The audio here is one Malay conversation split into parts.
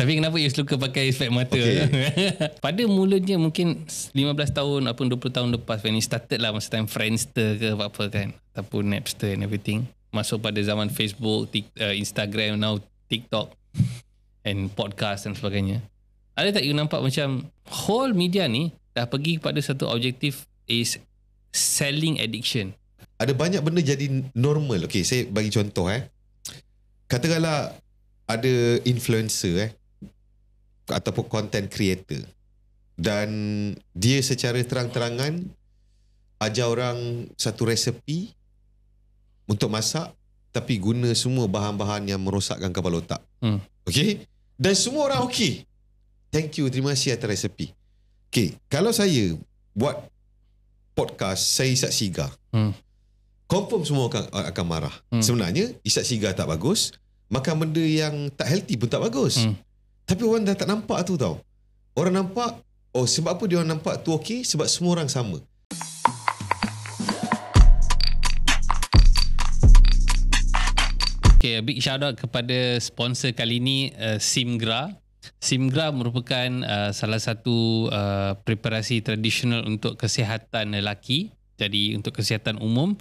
Tapi kenapa you suka pakai efek mata? Okay. Pada mulanya mungkin 15 tahun ataupun 20 tahun lepas when you started lah masa time Friendster ke apa-apa kan ataupun Napster and everything masuk pada zaman Facebook, eh, Instagram, now TikTok and podcast dan sebagainya. Ada tak you nampak macam whole media ni dah pergi kepada satu objektif is selling addiction. Ada banyak benda jadi normal. Okay, saya bagi contoh eh. Katakanlah ada influencer eh ataupun content creator dan dia secara terang-terangan ajar orang satu resepi untuk masak tapi guna semua bahan-bahan yang merosakkan kepala otak. Hmm. Okey? Dan semua orang okey. Thank you, terima kasih atas resepi. Okey, kalau saya buat podcast saya Isat Siga. Hmm. Confirm semua akan, akan marah. Hmm. Sebenarnya Isat Siga tak bagus, makan benda yang tak healthy pun tak bagus. Hmm. Tapi orang dah tak nampak tu tau. Orang nampak, oh sebab apa dia orang nampak tu okey? Sebab semua orang sama. Okay, big shout out kepada sponsor kali ni, uh, Simgra. Simgra merupakan uh, salah satu uh, preparasi tradisional untuk kesihatan lelaki. Jadi untuk kesihatan umum,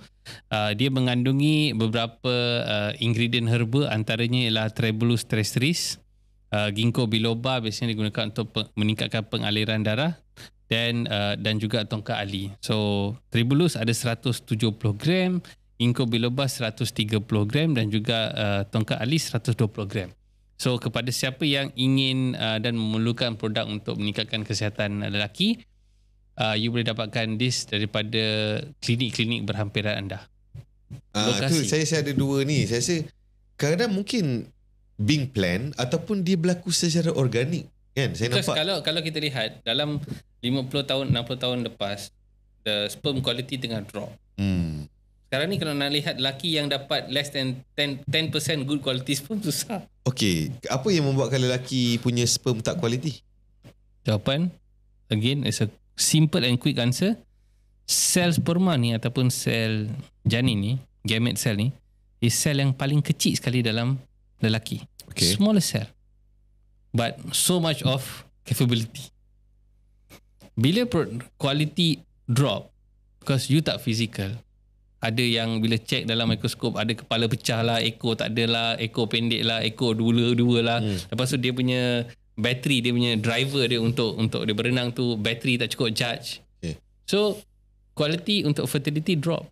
uh, dia mengandungi beberapa uh, ingredient herba antaranya ialah Trebulus terrestris, uh, ginkgo biloba biasanya digunakan untuk meningkatkan pengaliran darah dan uh, dan juga tongkat ali. So tribulus ada 170 gram, ginkgo biloba 130 gram dan juga uh, tongkat ali 120 gram. So kepada siapa yang ingin uh, dan memerlukan produk untuk meningkatkan kesihatan lelaki, uh, you boleh dapatkan this daripada klinik-klinik berhampiran anda. Lokasi. Uh, tu, saya saya ada dua ni. Saya rasa kadang-kadang mungkin being planned ataupun dia berlaku secara organik kan saya Because nampak kalau kalau kita lihat dalam 50 tahun 60 tahun lepas the sperm quality tengah drop hmm. sekarang ni kalau nak lihat lelaki yang dapat less than 10 10% good quality sperm susah Okay apa yang membuatkan lelaki punya sperm tak quality jawapan again is a simple and quick answer sel sperma ni ataupun sel janin ni gamete cell ni is sel yang paling kecil sekali dalam lelaki. Okay. Small as But so much of capability. Bila quality drop, because you tak physical, ada yang bila check dalam mikroskop, ada kepala pecah lah, ekor tak ada lah, ekor pendek lah, ekor dua-dua lah. Hmm. Lepas tu dia punya bateri, dia punya driver dia untuk untuk dia berenang tu, bateri tak cukup charge. Okay. So, quality untuk fertility drop.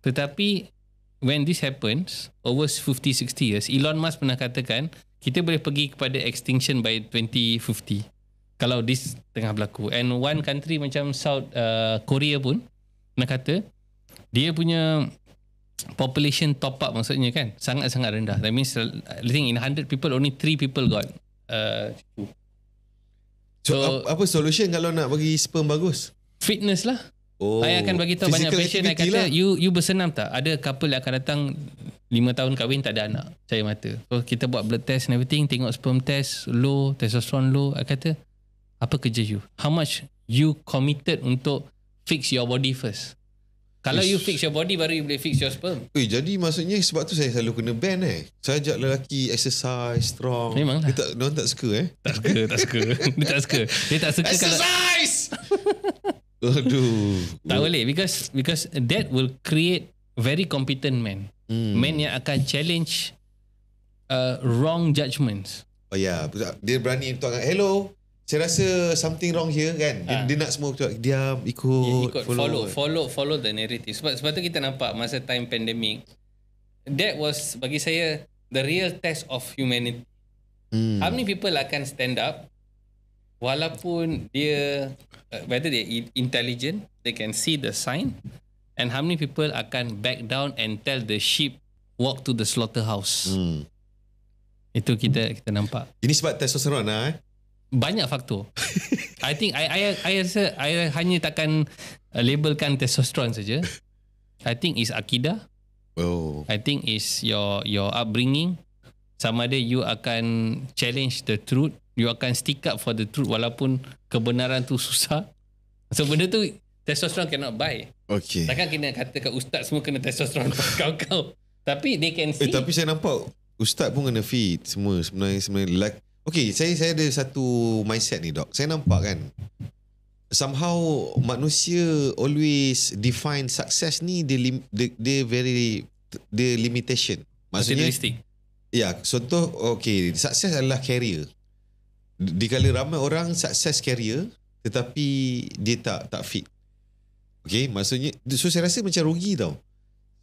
Tetapi when this happens over 50 60 years Elon Musk pernah katakan kita boleh pergi kepada extinction by 2050 kalau this tengah berlaku and one country macam South uh, Korea pun pernah kata dia punya population top up maksudnya kan sangat-sangat rendah that means I think in 100 people only 3 people got uh, so, so apa solution kalau nak bagi sperm bagus fitness lah Oh. I akan bagi tahu banyak passion. I kata, lah. you you bersenam tak? Ada couple yang akan datang 5 tahun kahwin tak ada anak. Saya mata. So kita buat blood test and everything. Tengok sperm test low, testosterone low. I kata, apa kerja you? How much you committed untuk fix your body first? Kalau Ish. you fix your body baru you boleh fix your sperm. Eh, jadi maksudnya sebab tu saya selalu kena ban eh. Saya ajak lelaki exercise strong. Memang lah. Dia tak, dia tak suka eh. Tak suka, tak suka. dia tak suka. Dia tak suka exercise! kalau... Exercise! Aduh. tak boleh because because that will create very competent men. Hmm. Men yang akan challenge uh, wrong judgments. Oh ya, yeah. dia berani untuk kata, hello, saya rasa something wrong here kan. Ha. Dia, ah. dia, nak semua diam, ikut, dia ikut follow. follow. follow. Follow the narrative. Sebab, sebab tu kita nampak masa time pandemic, that was bagi saya the real test of humanity. Hmm. How many people akan stand up walaupun dia uh, whether they intelligent, they can see the sign, and how many people akan back down and tell the sheep walk to the slaughterhouse. Hmm. Itu kita kita nampak. Ini sebab testosterone lah. Eh? Banyak faktor. I think I I I rasa I hanya takkan uh, labelkan testosterone saja. I think is akidah. Oh. I think is your your upbringing. Sama ada you akan challenge the truth you akan stick up for the truth walaupun kebenaran tu susah. So benda tu testosterone cannot buy. Okay. Takkan kena kata kat ustaz semua kena testosterone kau-kau. Tapi they can eh, see. Eh, tapi saya nampak ustaz pun kena feed semua sebenarnya. sebenarnya like. Okay, saya saya ada satu mindset ni dok. Saya nampak kan somehow manusia always define success ni dia, lim, dia, very dia limitation. Maksudnya, ya, contoh, okay, success adalah career di kala ramai orang success career tetapi dia tak tak fit. Okay, maksudnya so saya rasa macam rugi tau.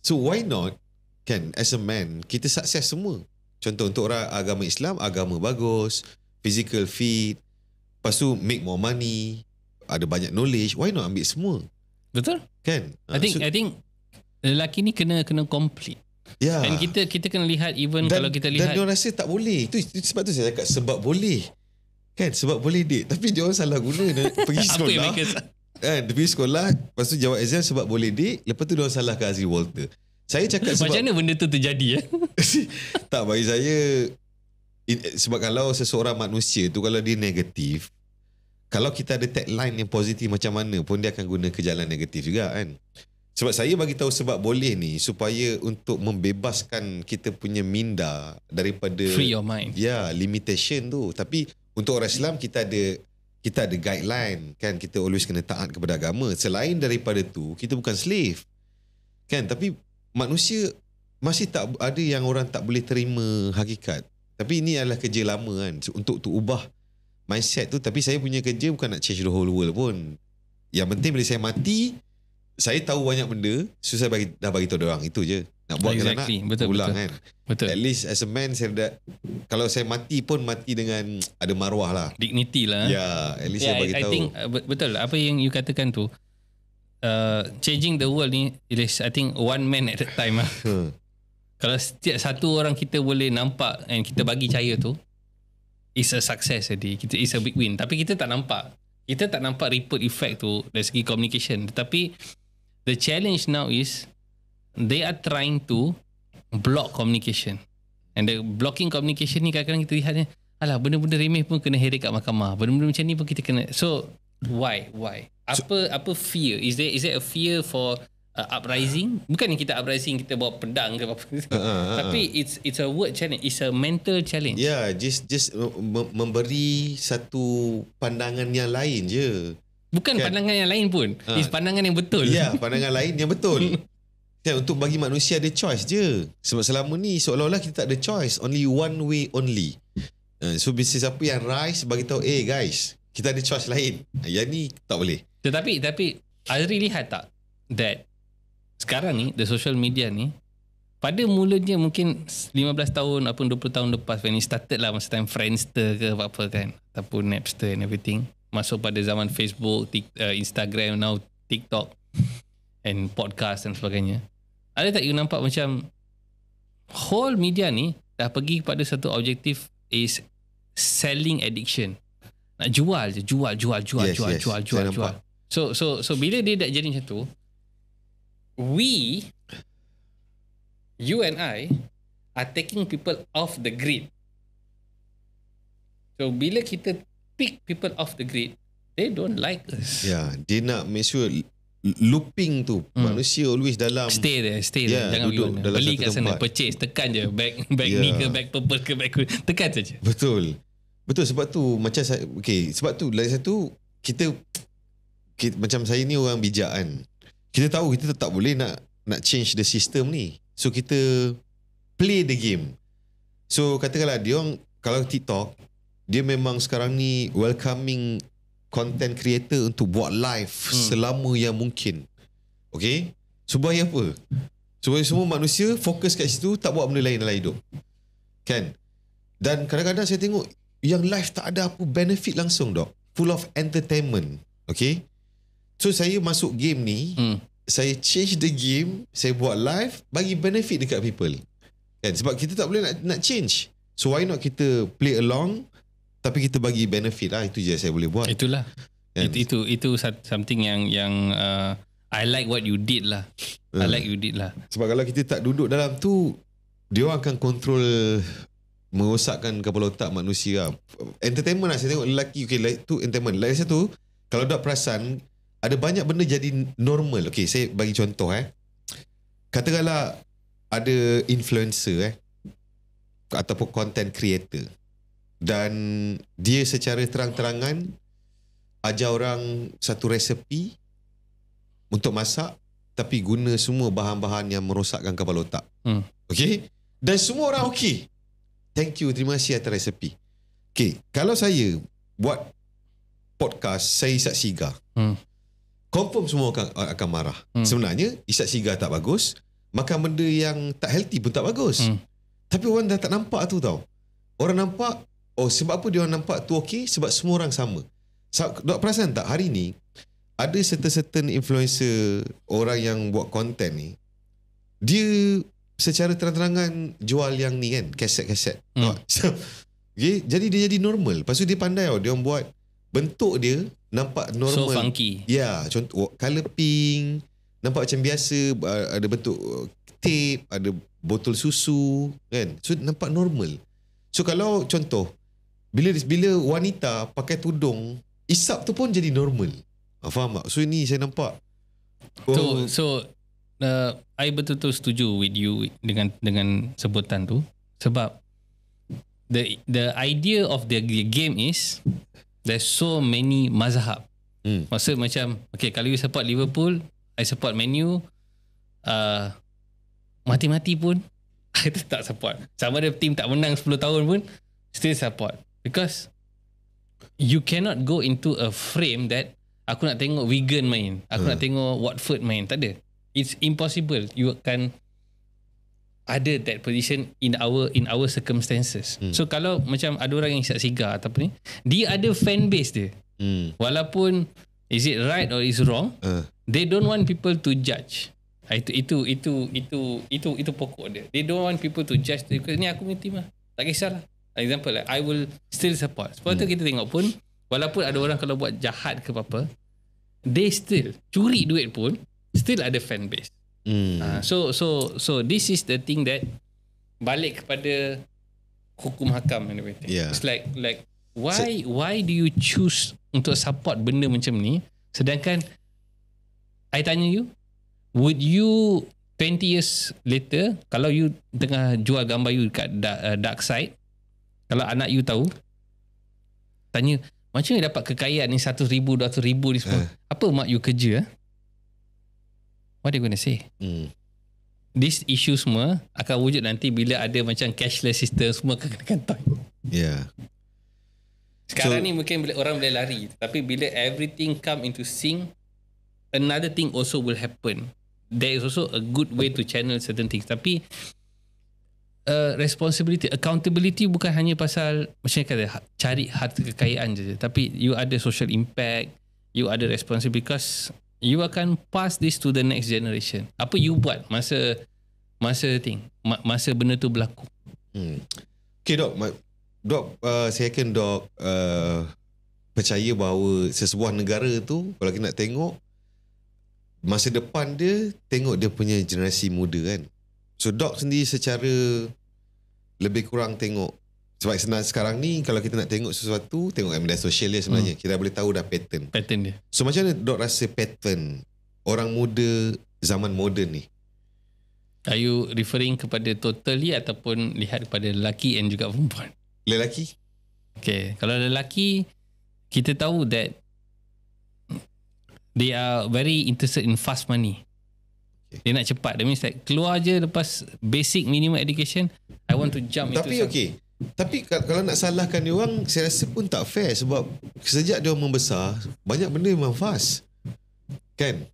So why not kan as a man kita success semua. Contoh untuk orang agama Islam agama bagus, physical fit, lepas tu make more money, ada banyak knowledge, why not ambil semua? Betul? Kan? I think so, I think lelaki ni kena kena complete Yeah. Dan kita kita kena lihat even dan, kalau kita lihat dan dia rasa tak boleh. Itu, itu sebab tu saya cakap sebab boleh. Kan sebab boleh date Tapi dia orang salah guna nak Pergi sekolah Kan dia pergi sekolah Lepas tu jawab exam Sebab boleh date Lepas tu dia orang salah ke Aziz Walter Saya cakap sebab Macam mana benda tu terjadi eh? tak bagi saya in, Sebab kalau seseorang manusia tu Kalau dia negatif kalau kita ada tagline yang positif macam mana pun dia akan guna kejalan negatif juga kan. Sebab saya bagi tahu sebab boleh ni supaya untuk membebaskan kita punya minda daripada free your mind. Ya, limitation tu. Tapi untuk orang Islam kita ada kita ada guideline kan kita always kena taat kepada agama. Selain daripada tu kita bukan slave. Kan tapi manusia masih tak ada yang orang tak boleh terima hakikat. Tapi ini adalah kerja lama kan untuk tu ubah mindset tu tapi saya punya kerja bukan nak change the whole world pun. Yang penting bila saya mati saya tahu banyak benda, so bagi, dah bagi tahu orang itu je nak buat exactly. anak betul, pulang betul. kan betul. at least as a man saya dah kalau saya mati pun mati dengan ada maruah lah dignity lah eh. ya yeah, at least yeah, saya bagi I, tahu I think, uh, betul apa yang you katakan tu uh, changing the world ni it is I think one man at a time lah hmm. kalau setiap satu orang kita boleh nampak and kita bagi cahaya tu it's a success jadi kita is a big win tapi kita tak nampak kita tak nampak report effect tu dari segi communication tetapi the challenge now is they are trying to block communication. And the blocking communication ni kadang-kadang kita lihatnya, alah benda-benda remeh pun kena heret kat mahkamah. Benda-benda macam ni pun kita kena. So, why? Why? Apa so, apa fear? Is there is there a fear for uh, uprising? Bukan ni kita uprising kita bawa pedang ke apa-apa. Uh, uh, uh, Tapi it's it's a word challenge. It's a mental challenge. Yeah, just just memberi satu pandangan yang lain je. Bukan kan? pandangan yang lain pun. Uh, it's pandangan yang betul. Yeah, pandangan lain yang betul. Kan, untuk bagi manusia ada choice je. Sebab selama ni seolah-olah kita tak ada choice. Only one way only. Eh, so bisnes apa yang rise bagi tahu, eh guys, kita ada choice lain. Eh, yang ni tak boleh. Tetapi, tapi Azri lihat tak that sekarang ni, the social media ni, pada mulanya mungkin 15 tahun ataupun 20 tahun lepas when it started lah masa time Friendster ke apa-apa kan ataupun Napster and everything masuk pada zaman Facebook, eh, Instagram, now TikTok and podcast dan sebagainya ada tak you nampak macam whole media ni dah pergi kepada satu objektif is selling addiction nak jual je jual jual jual yes, jual, yes. jual jual jual jual so so so bila dia dah jadi macam tu we you and i are taking people off the grid so bila kita pick people off the grid they don't like us yeah dia nak make sure looping tu hmm. manusia always dalam stay there stay ya, there yeah, jangan duduk beli, dalam beli kat sana purchase tekan je back back yeah. ni ke back purple ke back kuning tekan saja betul betul sebab tu macam saya okey sebab tu lain satu kita, kita macam saya ni orang bijak kan kita tahu kita tak boleh nak nak change the system ni so kita play the game so katakanlah dia orang kalau TikTok dia memang sekarang ni welcoming content creator untuk buat live hmm. selama yang mungkin. Okay? Supaya apa? Supaya semua manusia fokus kat situ, tak buat benda lain dalam hidup. Kan? Dan kadang-kadang saya tengok yang live tak ada apa benefit langsung, dok. Full of entertainment. Okay? So, saya masuk game ni, hmm. saya change the game, saya buat live, bagi benefit dekat people. Kan? Sebab kita tak boleh nak, nak change. So, why not kita play along, tapi kita bagi benefit lah itu je saya boleh buat itulah kan? itu, itu itu something yang yang uh, I like what you did lah uh, I hmm. like you did lah sebab kalau kita tak duduk dalam tu dia orang akan kontrol merosakkan kepala otak manusia entertainment lah saya tengok lelaki okay, like, tu entertainment lelaki saya tu kalau dah perasan ada banyak benda jadi normal okay saya bagi contoh eh katakanlah ada influencer eh ataupun content creator dan dia secara terang-terangan ajar orang satu resepi untuk masak tapi guna semua bahan-bahan yang merosakkan kepala otak. Hmm. Okey? Dan semua orang okey. Thank you, terima kasih atas resepi. Okay. kalau saya buat podcast saya Isat Siga. Hmm. Confirm semua akan, akan marah. Hmm. Sebenarnya Isat Siga tak bagus, makan benda yang tak healthy pun tak bagus. Hmm. Tapi orang dah tak nampak tu tau. Orang nampak Oh sebab apa dia orang nampak tu okey sebab semua orang sama. Sebab so, perasan tak hari ni ada certain-certain influencer orang yang buat content ni dia secara terang-terangan jual yang ni kan kaset-kaset. Hmm. So, okay? jadi dia jadi normal. Lepas tu dia pandai oh, dia orang buat bentuk dia nampak normal. So funky. Ya, yeah, contoh oh, color pink nampak macam biasa ada bentuk uh, tape, ada botol susu kan. So nampak normal. So kalau contoh bila bila wanita pakai tudung isap tu pun jadi normal ah, faham tak so ini saya nampak oh. so so uh, i betul-betul setuju with you dengan dengan sebutan tu sebab the the idea of the game is there's so many mazhab hmm. maksud macam okay kalau you support liverpool i support menu uh, mati-mati pun i tak support sama ada team tak menang 10 tahun pun still support Because you cannot go into a frame that aku nak tengok Wigan main, aku uh. nak hmm. tengok Watford main, tak ada. It's impossible. You can ada that position in our in our circumstances. Hmm. So kalau macam ada orang yang isap sigar ataupun ni, dia ada fan base dia. Hmm. Walaupun is it right or is wrong, uh. they don't want people to judge. Ah, itu itu itu itu itu itu pokok dia. They don't want people to judge. Ni aku punya team lah. Tak kisahlah example like, I will still support sebab hmm. tu kita tengok pun walaupun ada orang kalau buat jahat ke apa-apa they still curi duit pun still ada fan base hmm. uh, so so so this is the thing that balik kepada hukum hakam and yeah. it's like like why so, why do you choose untuk support benda macam ni sedangkan I tanya you would you 20 years later kalau you tengah jual gambar you dekat uh, dark side kalau anak you tahu Tanya Macam mana dapat kekayaan ni Satu ribu Dua ratus ribu ni semua uh. Apa mak you kerja eh? What are you going to say hmm. This issue semua Akan wujud nanti Bila ada macam Cashless system Semua akan kena kantor Yeah Sekarang so, ni mungkin bila Orang boleh lari Tapi bila everything Come into sync Another thing also will happen There is also a good way To channel certain things Tapi uh, responsibility accountability bukan hanya pasal macam mana kata cari harta kekayaan je tapi you ada social impact you ada responsibility because you akan pass this to the next generation apa you buat masa masa thing masa benda tu berlaku hmm. okay dok dok uh, saya yakin dok uh, percaya bahawa sesebuah negara tu kalau kita nak tengok masa depan dia tengok dia punya generasi muda kan So dog sendiri secara lebih kurang tengok sebab senang sekarang ni kalau kita nak tengok sesuatu tengok media sosial dia sebenarnya hmm. kita boleh tahu dah pattern pattern dia so macam mana dok rasa pattern orang muda zaman moden ni are you referring kepada totally ataupun lihat kepada lelaki and juga perempuan lelaki Okay. kalau lelaki kita tahu that they are very interested in fast money Okay. Dia nak cepat. That means like keluar je lepas basic minimum education, I want to jump Tapi into okay. Tapi okay. Tapi kalau nak salahkan dia orang, saya rasa pun tak fair sebab sejak dia orang membesar, banyak benda memang fast. Kan?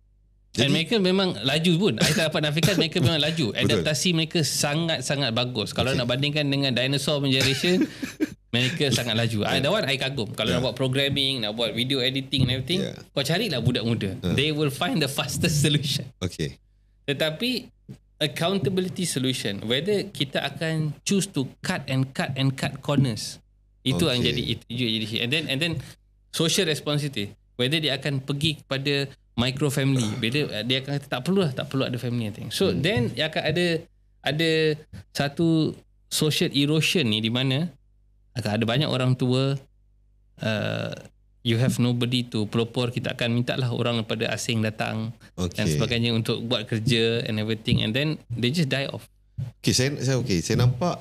Jadi, And mereka memang laju pun. Saya tak dapat nafikan mereka memang laju. Adaptasi betul. mereka sangat-sangat bagus. Kalau okay. nak bandingkan dengan dinosaur generation, mereka sangat laju. Ada yeah. one, I kagum. Kalau yeah. nak buat programming, nak buat video editing and everything, yeah. kau carilah budak muda. Uh. They will find the fastest solution. Okay. Tetapi accountability solution whether kita akan choose to cut and cut and cut corners itu okay. yang jadi itu jadi and then and then social responsibility whether dia akan pergi kepada micro family beda uh, dia akan kata tak lah tak perlu ada family I so hmm. then dia akan ada ada satu social erosion ni di mana akan ada banyak orang tua uh, you have nobody to propor kita akan minta lah orang daripada asing datang okay. dan sebagainya untuk buat kerja and everything and then they just die off okay saya saya okay saya nampak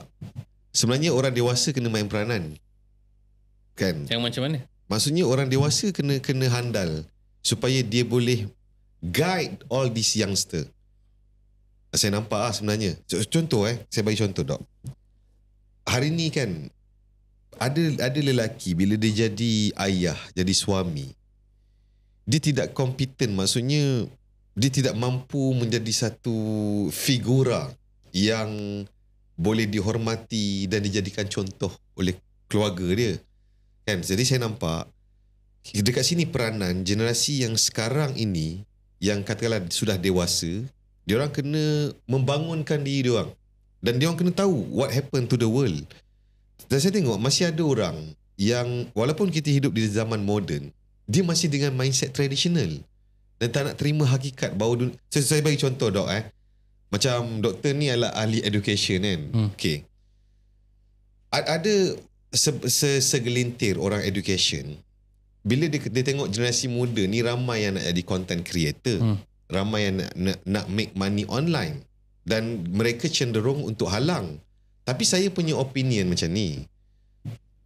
sebenarnya orang dewasa kena main peranan kan yang macam mana maksudnya orang dewasa kena kena handal supaya dia boleh guide all these youngster saya nampak lah sebenarnya contoh eh saya bagi contoh dok hari ni kan ada ada lelaki bila dia jadi ayah, jadi suami, dia tidak kompeten maksudnya dia tidak mampu menjadi satu figura yang boleh dihormati dan dijadikan contoh oleh keluarga dia. Kan? Jadi saya nampak dekat sini peranan generasi yang sekarang ini yang katakanlah sudah dewasa, dia orang kena membangunkan diri dia orang dan dia orang kena tahu what happened to the world. Dan saya tengok masih ada orang yang walaupun kita hidup di zaman moden, dia masih dengan mindset tradisional dan tak nak terima hakikat bahawa dun- so, saya bagi contoh dok eh. Macam doktor ni adalah ahli education kan. Hmm. Okay. A- ada se- segelintir orang education bila dia, dia tengok generasi muda ni ramai yang nak jadi content creator. Hmm. Ramai yang nak, nak, nak make money online. Dan mereka cenderung untuk halang. Tapi saya punya opinion macam ni.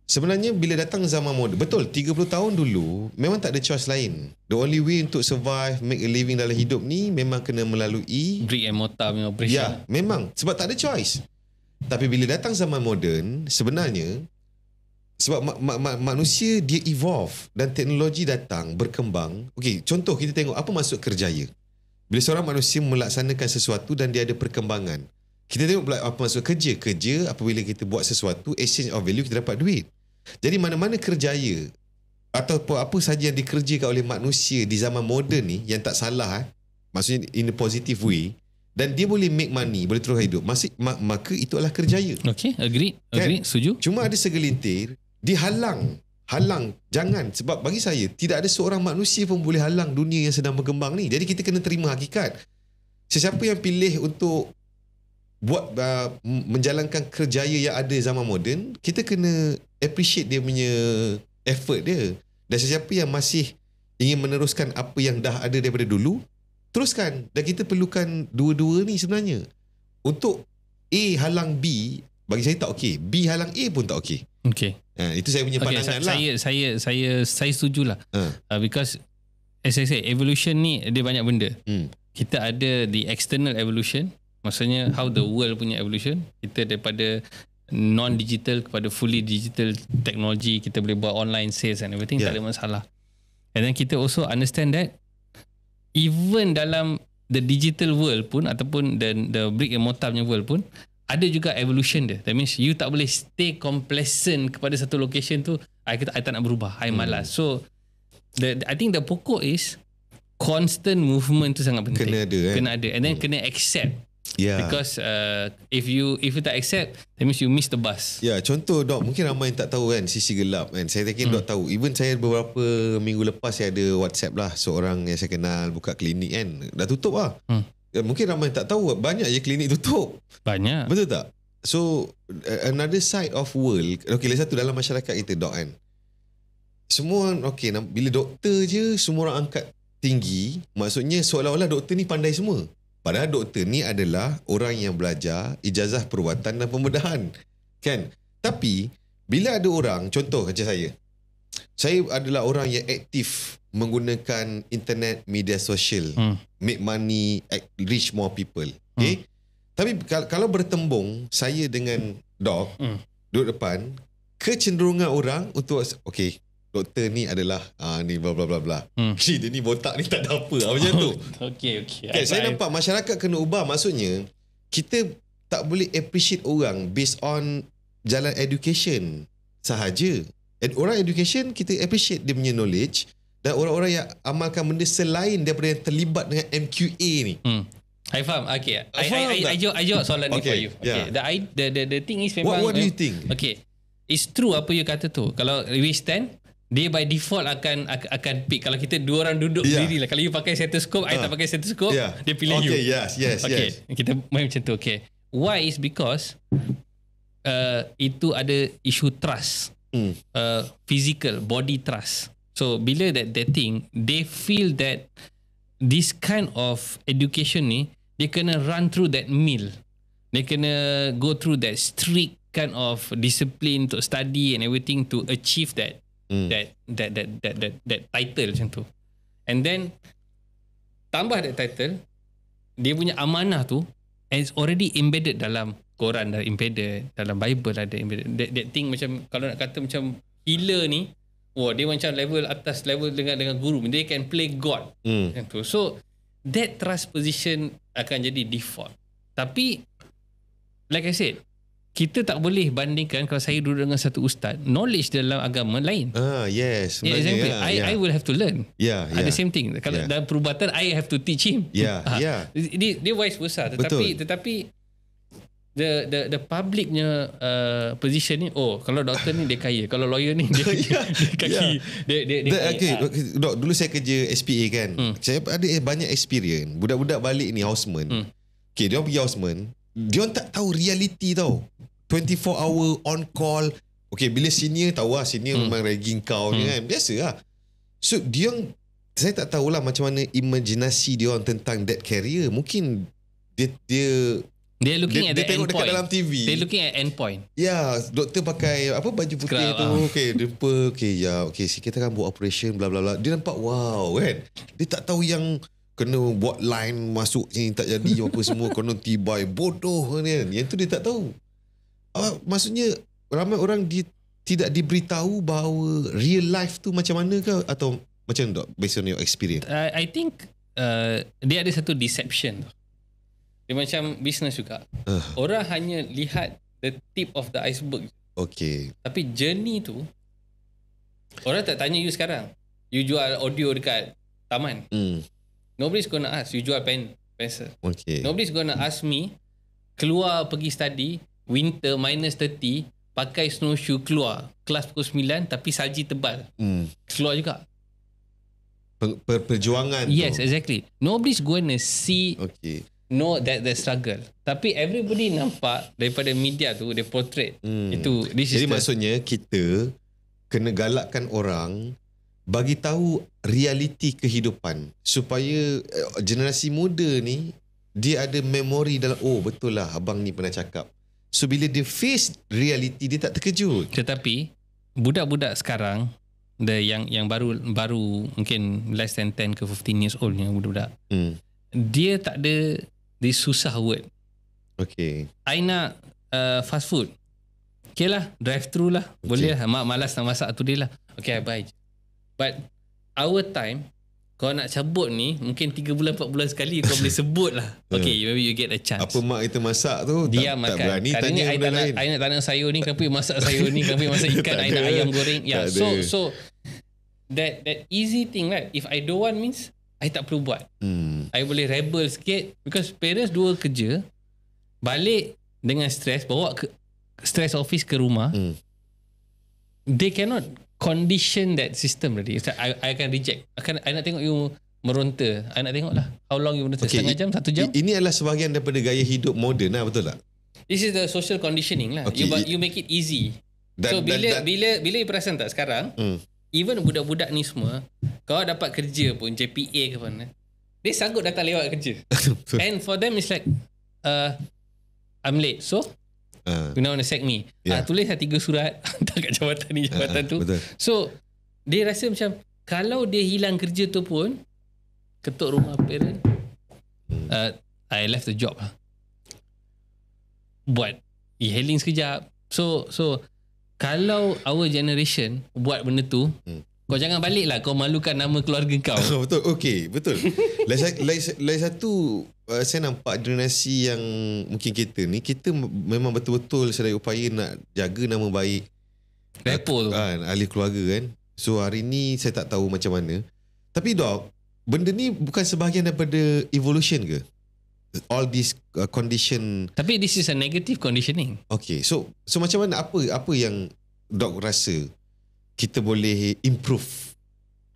Sebenarnya bila datang zaman moden, betul 30 tahun dulu memang tak ada choice lain. The only way untuk survive, make a living dalam hidup ni memang kena melalui brick and mortar punya operation. Ya, memang sebab tak ada choice. Tapi bila datang zaman moden, sebenarnya sebab ma- ma- ma- manusia dia evolve dan teknologi datang berkembang. Okey, contoh kita tengok apa maksud kerjaya. Bila seorang manusia melaksanakan sesuatu dan dia ada perkembangan. Kita tengok pula apa maksud kerja. Kerja apabila kita buat sesuatu, exchange of value kita dapat duit. Jadi mana-mana kerjaya atau apa saja yang dikerjakan oleh manusia di zaman moden ni yang tak salah eh, maksudnya in a positive way dan dia boleh make money, boleh terus hidup. Masih, mak, maka itu adalah kerjaya. Okay, agree. Kan? Agree, setuju. Cuma ada segelintir, dihalang. Halang, jangan. Sebab bagi saya, tidak ada seorang manusia pun boleh halang dunia yang sedang berkembang ni. Jadi kita kena terima hakikat. Sesiapa yang pilih untuk buat uh, menjalankan kerjaya yang ada zaman moden kita kena appreciate dia punya effort dia dan sesiapa yang masih ingin meneruskan apa yang dah ada daripada dulu teruskan dan kita perlukan dua-dua ni sebenarnya untuk A halang B bagi saya tak okey B halang A pun tak okey okey uh, itu saya punya pandangan okay, saya, lah saya saya saya saya setujulah uh. Uh, because as i say evolution ni dia banyak benda hmm kita ada the external evolution Maksudnya how the world punya evolution kita daripada non digital kepada fully digital technology kita boleh buat online sales and everything yeah. tak ada masalah. And then kita also understand that even dalam the digital world pun ataupun the the brick and mortar punya world pun ada juga evolution dia. That means you tak boleh stay complacent kepada satu location tu. I kata, I tak nak berubah. I hmm. malas. Hmm. So the I think the pokok is constant movement tu sangat penting. Kena ada. Eh? Kena ada. And then hmm. kena accept Yeah. Because uh, if you if you tak accept, that means you miss the bus. Yeah, contoh dok, mungkin ramai yang tak tahu kan sisi gelap kan. Saya yakin hmm. dok tahu. Even saya beberapa minggu lepas saya ada WhatsApp lah seorang yang saya kenal buka klinik kan. Dah tutup ah. Hmm. Ya, mungkin ramai yang tak tahu banyak je klinik tutup. Banyak. Betul tak? So another side of world. Okay, lain satu dalam masyarakat kita dok kan. Semua okay, bila doktor je semua orang angkat tinggi. Maksudnya seolah-olah doktor ni pandai semua. Padahal doktor ni adalah orang yang belajar ijazah perubatan dan pembedahan. Kan? Tapi, bila ada orang, contoh macam saya. Saya adalah orang yang aktif menggunakan internet, media sosial. Hmm. Make money, act, reach more people. Hmm. Okay? Hmm. Tapi kalau bertembung saya dengan dok hmm. duduk depan, kecenderungan orang untuk okay doktor ni adalah uh, ni bla bla bla bla. Hmm. Si dia ni botak ni tak ada apa. Oh, macam tu. Okey okey. Okay, saya I... nampak masyarakat kena ubah maksudnya kita tak boleh appreciate orang based on jalan education sahaja. Ed, orang education kita appreciate dia punya knowledge dan orang-orang yang amalkan benda selain daripada yang terlibat dengan MQA ni. Hmm. I faham. Okay. I, faham I, I, I, I, jawab, I jawab soalan okay. ni for you. Okay. Yeah. The, the, the, the thing is memang... What, what do you think? Okay. It's true apa you kata tu. Kalau we stand, dia by default akan akan pick kalau kita dua orang duduk yeah. berdiri lah kalau you pakai stethoscope uh. I tak ah. pakai stethoscope yeah. dia pilih okay, you okay yes yes okay. yes kita main macam tu okay why is because uh, itu ada isu trust mm. uh, physical body trust so bila that that thing they feel that this kind of education ni dia kena run through that mill dia kena go through that strict kind of discipline to study and everything to achieve that mm. that, that that that that that that title macam tu and then tambah that title dia punya amanah tu is already embedded dalam Quran dah embedded dalam Bible ada embedded that, that thing macam kalau nak kata macam healer ni Wah, dia macam level atas level dengan dengan guru. Dia can play God. Hmm. Tu. So, that trust position akan jadi default. Tapi, like I said, kita tak boleh bandingkan kalau saya duduk dengan satu ustaz knowledge dalam agama lain ah yes yeah, example, yeah, I, yeah. I will have to learn yeah, ah, yeah. the same thing kalau yeah. dalam perubatan I have to teach him yeah, ah, yeah. Dia, dia wise besar tetapi Betul. tetapi the the the publicnya uh, position ni oh kalau doktor ni dia kaya kalau lawyer ni dia, dia yeah. dia dia, dia the, kaya. Ah. okay dok dulu saya kerja SPA kan hmm. saya ada banyak experience budak-budak balik ni houseman hmm. okay dia pergi houseman dia tak tahu reality tau 24 hour on call Okay bila senior tahu lah Senior hmm. memang ragging kau hmm. kan Biasa lah. So dia orang Saya tak tahulah macam mana Imaginasi dia orang tentang that career Mungkin Dia Dia They're looking dia, at dia tengok dekat dalam TV They looking at endpoint. Ya yeah, Doktor pakai Apa baju putih Scrub, tu uh. Okay Jumpa Okay ya yeah, Okay si kita akan buat operation bla bla bla. Dia nampak wow kan Dia tak tahu yang kena buat line masuk sini tak jadi apa semua kena tiba bodoh ni kan yang tu dia tak tahu uh, maksudnya ramai orang di, tidak diberitahu bahawa real life tu macam mana ke atau macam tu based on your experience I, I think uh, dia ada satu deception tu dia macam business juga uh. orang hanya lihat the tip of the iceberg Okay. tapi journey tu orang tak tanya you sekarang you jual audio dekat taman hmm Nobody's gonna ask you jual pen pencil. Okay. Nobody's gonna ask me keluar pergi study winter minus 30 pakai snowshoe keluar kelas pukul 9 tapi salji tebal. Hmm. Keluar juga. Per, perjuangan yes, tu. Yes, exactly. Nobody's gonna see okay. know that the struggle. Tapi everybody nampak daripada media tu the portrait. Hmm. Itu this Jadi is maksudnya the, kita kena galakkan orang bagi tahu realiti kehidupan supaya eh, generasi muda ni dia ada memori dalam oh betul lah abang ni pernah cakap so bila dia face reality dia tak terkejut tetapi budak-budak sekarang the yang yang baru baru mungkin less than 10 ke 15 years old ni budak-budak hmm. dia tak ada dia susah word Okay. I nak uh, fast food. Okay lah, drive through lah. Okay. Boleh lah, malas nak masak tu dia lah. Okay, bye. But our time, kau nak cabut ni, mungkin 3 bulan, 4 bulan sekali kau boleh sebut lah. Okay, yeah. Hmm. maybe you get a chance. Apa mak kita masak tu, Dia tak, makan. tak berani Kadang tanya benda lain. Saya nak tanam sayur ni, kenapa you masak sayur ni, kenapa you masak ikan, saya nak ayam goreng. Yeah. So, ada. so that that easy thing right, if I don't want means, I tak perlu buat. Hmm. I boleh rebel sikit. Because parents dua kerja, balik dengan stress, bawa ke stress office ke rumah, hmm. they cannot condition that system already. So, I, I akan reject. I, can, I nak tengok you meronta. I nak tengok lah. How long you meronta? Okay. Setengah jam? Satu jam? Ini adalah sebahagian daripada gaya hidup moden, lah. Betul tak? This is the social conditioning lah. Okay. You, you make it easy. That, so, bila, that, that, bila, bila, bila you perasan tak sekarang, hmm. even budak-budak ni semua, kau dapat kerja pun, JPA ke mana, dia sanggup datang lewat kerja. And for them, it's like, uh, I'm late. So, uh. you now wanna sack me ah, yeah. uh, tulislah tiga surat hantar kat jabatan ni ah, jabatan uh, tu betul. so dia rasa macam kalau dia hilang kerja tu pun ketuk rumah parent uh, I left the job lah buat healing hailing sekejap so so kalau our generation buat benda tu hmm. Kau jangan balik lah. Kau malukan nama keluarga kau. Oh, betul. Okey. Betul. lain, lain, lain satu, uh, saya nampak generasi yang mungkin kita ni, kita memang betul-betul sedaya upaya nak jaga nama baik. Repo tu. Kan, ahli keluarga kan. So hari ni saya tak tahu macam mana. Tapi dok, benda ni bukan sebahagian daripada evolution ke? All this uh, condition. Tapi this is a negative conditioning. Okey. So so macam mana apa apa yang dok rasa? kita boleh improve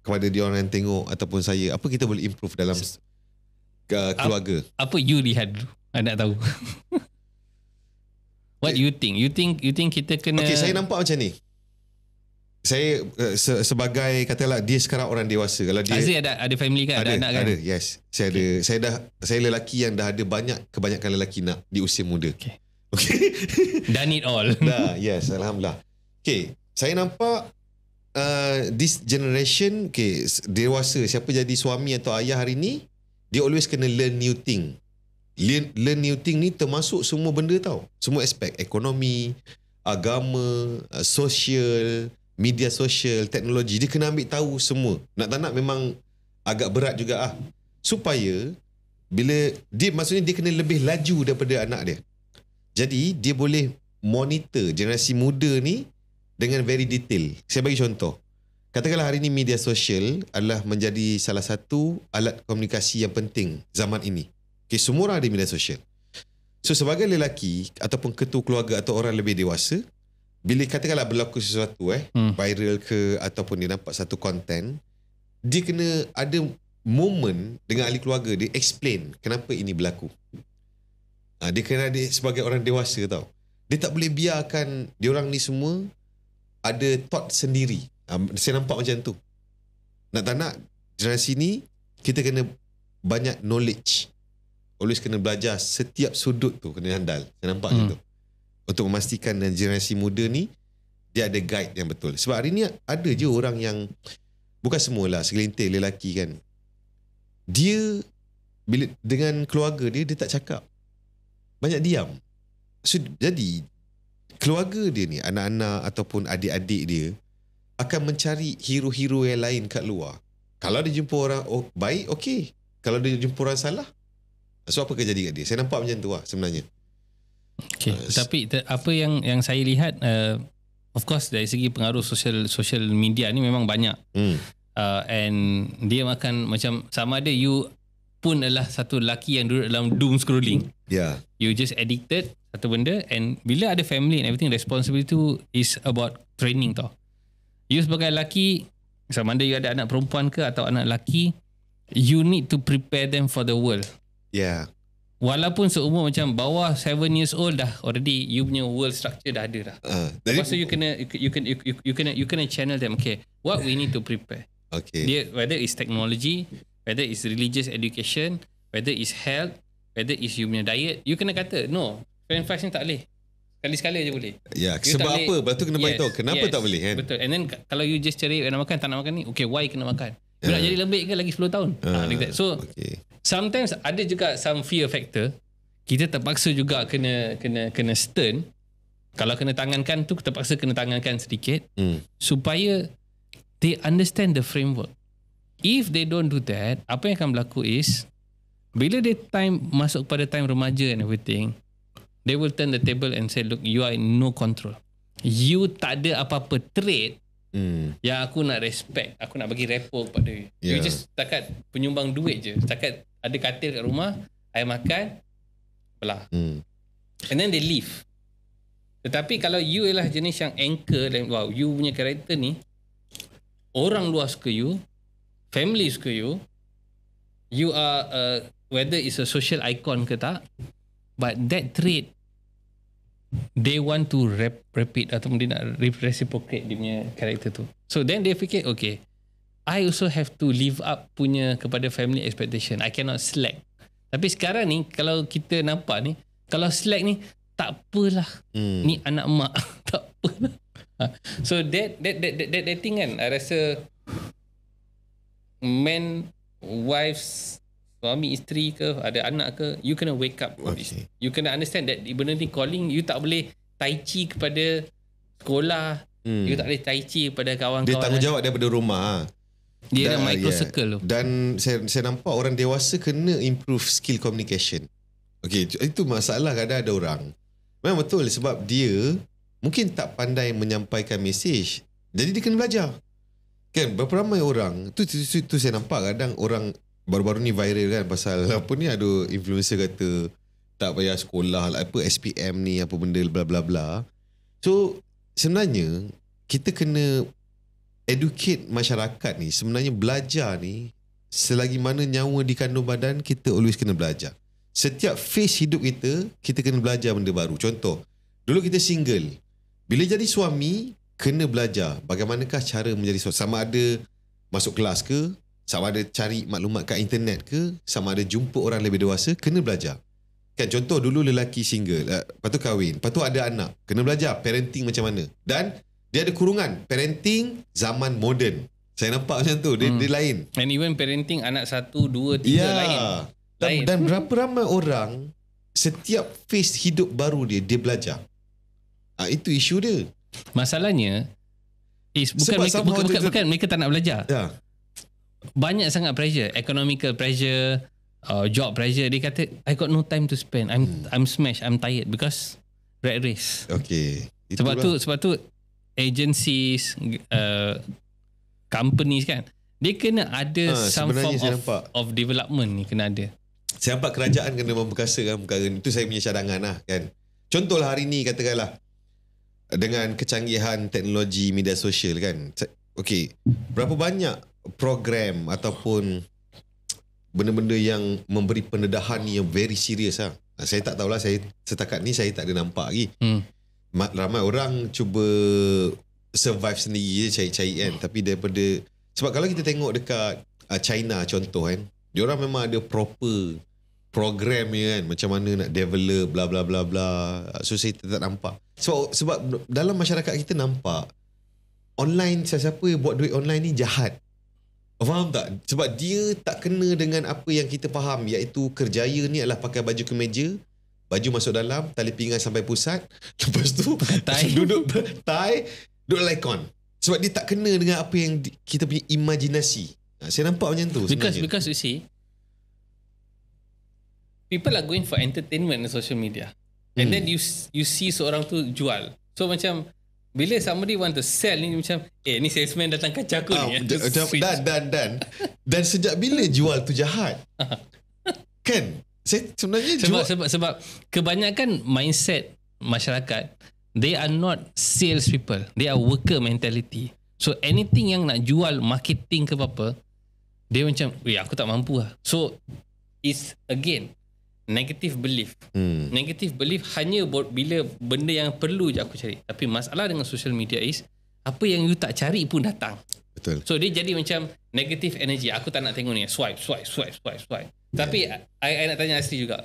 kepada dia orang yang tengok ataupun saya apa kita boleh improve dalam uh, keluarga apa you lihat anda tahu what you think you think you think kita kena okay saya nampak macam ni saya eh, se- sebagai katalah dia sekarang orang dewasa kalau ah, dia Aziz ada ada family kan ada, ada anak kan ada yes saya okay. ada saya dah saya lelaki yang dah ada banyak kebanyakan lelaki nak di usia muda okey okay. done it all dah yes alhamdulillah okey saya nampak uh, this generation okay, dewasa siapa jadi suami atau ayah hari ni dia always kena learn new thing learn, learn new thing ni termasuk semua benda tau semua aspek ekonomi agama uh, social media social teknologi dia kena ambil tahu semua nak tak nak memang agak berat juga ah supaya bila dia maksudnya dia kena lebih laju daripada anak dia jadi dia boleh monitor generasi muda ni dengan very detail. Saya bagi contoh. Katakanlah hari ini media sosial adalah menjadi salah satu alat komunikasi yang penting zaman ini. Okay, semua orang ada media sosial. So sebagai lelaki ataupun ketua keluarga atau orang lebih dewasa, bila katakanlah berlaku sesuatu eh, hmm. viral ke ataupun dia nampak satu konten, dia kena ada moment dengan ahli keluarga dia explain kenapa ini berlaku. Ha, dia kena ada sebagai orang dewasa tau. Dia tak boleh biarkan dia orang ni semua ada thought sendiri. Um, saya nampak macam tu. Nak tak nak, generasi ni, kita kena banyak knowledge. Always kena belajar setiap sudut tu, kena handal. Saya nampak macam hmm. tu. Untuk memastikan generasi muda ni, dia ada guide yang betul. Sebab hari ni ada je orang yang, bukan semualah, segelintir lelaki kan. Dia, bila, dengan keluarga dia, dia tak cakap. Banyak diam. So, jadi, keluarga dia ni anak-anak ataupun adik-adik dia akan mencari hero-hero yang lain kat luar kalau dia jumpa orang oh, baik okey kalau dia jumpa orang salah so apa kejadian dia saya nampak macam tu lah sebenarnya okey uh, tapi apa yang yang saya lihat uh, of course dari segi pengaruh social social media ni memang banyak hmm. uh, and dia akan macam sama ada you pun adalah satu lelaki yang duduk dalam doom scrolling yeah you just addicted satu benda and bila ada family and everything responsibility tu is about training tau you sebagai lelaki sama ada you ada anak perempuan ke atau anak lelaki you need to prepare them for the world yeah walaupun seumur macam bawah 7 years old dah already you punya world structure dah ada dah uh, so you kena you can you, you, you kena you kena channel them okay what we need to prepare okay Dia, whether it's technology whether it's religious education whether it's health whether it's you punya diet you kena kata no Fan fries ni tak boleh. kali sekali je boleh. Ya, yeah, sebab apa? Lepas tu kena yes, Kenapa yes, tak boleh kan? Betul. And then kalau you just cari eh, nak makan, tak nak makan ni. Okay, why kena makan? You yeah. jadi lebih, ke lagi 10 tahun? Uh, like So, ah, okay. sometimes ada juga some fear factor. Kita terpaksa juga kena kena kena stern. Kalau kena tangankan tu, terpaksa kena tangankan sedikit. Mm. Supaya they understand the framework. If they don't do that, apa yang akan berlaku is, bila dia time masuk pada time remaja and everything, they will turn the table and say look you are in no control you tak ada apa-apa trait mm. yang aku nak respect aku nak bagi rapport kepada you yeah. you just takat penyumbang duit je takat ada katil kat rumah air makan belah mm. and then they leave tetapi kalau you ialah jenis yang anchor dan wow you punya karakter ni orang luar suka you family suka you you are a, whether is a social icon ke tak but that trait they want to rep- repeat atau dia nak reciprocate dia punya karakter tu. So then they fikir, okay, I also have to live up punya kepada family expectation. I cannot slack. Tapi sekarang ni, kalau kita nampak ni, kalau slack ni, tak apalah. Hmm. Ni anak mak. tak apalah. Ha. so that, that, that, that, that, that thing kan, I rasa men, wives, suami isteri ke ada anak ke you kena wake up okay. you kena understand that benda ni calling you tak boleh tai chi kepada sekolah hmm. you tak boleh tai chi kepada kawan-kawan dia tanggungjawab daripada rumah ah. dia dan, dalam micro yeah. circle tu dan saya saya nampak orang dewasa kena improve skill communication Okay, itu masalah kadang ada orang memang betul sebab dia mungkin tak pandai menyampaikan mesej jadi dia kena belajar kan berapa ramai orang tu, tu, tu, tu saya nampak kadang orang baru-baru ni viral kan pasal apa ni ada influencer kata tak payah sekolah lah apa SPM ni apa benda bla bla bla. So sebenarnya kita kena educate masyarakat ni sebenarnya belajar ni selagi mana nyawa di kandung badan kita always kena belajar. Setiap phase hidup kita kita kena belajar benda baru. Contoh dulu kita single. Bila jadi suami kena belajar bagaimanakah cara menjadi suami. Sama ada masuk kelas ke sama ada cari maklumat kat internet ke sama ada jumpa orang lebih dewasa kena belajar kan contoh dulu lelaki single eh, lepas tu kahwin lepas tu ada anak kena belajar parenting macam mana dan dia ada kurungan parenting zaman moden saya nampak macam tu dia, hmm. dia lain and even parenting anak satu dua tiga yeah. lain. Dan, lain dan berapa ramai orang setiap phase hidup baru dia dia belajar ha, itu isu dia masalahnya is, bukan, mereka, bukan, bukan, bukan mereka tak nak belajar ya banyak sangat pressure, economical pressure, uh, job pressure. Dia kata, I got no time to spend. I'm hmm. I'm smashed. I'm tired because red race. Okay. Itulah. Sebab tu sebab tu agencies, uh, companies kan, dia kena ada ha, some form of nampak. of development ni kena ada. Saya nampak kerajaan kena memperkasakan perkara ni. Itu saya punya cadangan lah kan. Contohlah hari ni katakanlah dengan kecanggihan teknologi media sosial kan. Okay, berapa banyak program ataupun benda-benda yang memberi pendedahan ni yang very serious lah. Saya tak tahulah saya setakat ni saya tak ada nampak lagi. Hmm. Ramai orang cuba survive sendiri je cari-cari kan. Hmm. Tapi daripada sebab kalau kita tengok dekat ah, China contoh kan, dia orang memang ada proper program ya kan macam mana nak develop bla bla bla bla so saya tak nampak So sebab dalam masyarakat kita nampak online siapa-siapa buat duit online ni jahat Faham tak? Sebab dia tak kena dengan apa yang kita faham iaitu kerjaya ni adalah pakai baju kemeja, baju masuk dalam, tali pinggan sampai pusat, lepas tu tie. duduk tie, duduk lekon. Sebab dia tak kena dengan apa yang kita punya imajinasi. Ha, saya nampak macam tu because, because you see, people are going for entertainment on social media. And hmm. then you you see seorang tu jual. So macam, bila somebody want to sell ni macam eh ni salesman datang kacau aku ah, ni dan, dan dan dan dan sejak bila jual tu jahat kan saya sebenarnya sebab, jual sebab sebab kebanyakan mindset masyarakat they are not sales people they are worker mentality so anything yang nak jual marketing ke apa dia macam weh aku tak mampu lah so it's again negative belief. Hmm. Negative belief hanya bila benda yang perlu je aku cari. Tapi masalah dengan social media is apa yang you tak cari pun datang. Betul. So dia jadi macam negative energy. Aku tak nak tengok ni. Swipe, swipe, swipe, swipe, swipe. Yeah. Tapi I, I nak tanya asli juga.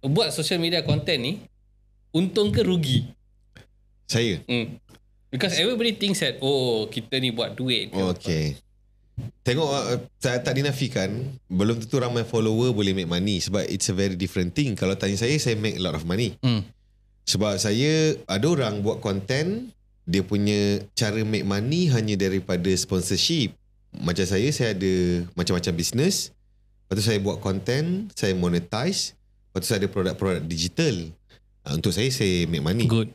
Buat social media content ni untung ke rugi? Saya. Hmm. Because everybody thinks that oh kita ni buat duit. Oh, okay. Apa. Tengok uh, tak dinafikan belum tentu ramai follower boleh make money sebab it's a very different thing. Kalau tanya saya saya make a lot of money. Hmm. Sebab saya ada orang buat content dia punya cara make money hanya daripada sponsorship. Macam saya saya ada macam-macam business. Lepas tu saya buat content, saya monetize, lepas tu saya ada produk-produk digital. Uh, untuk saya saya make money. Good.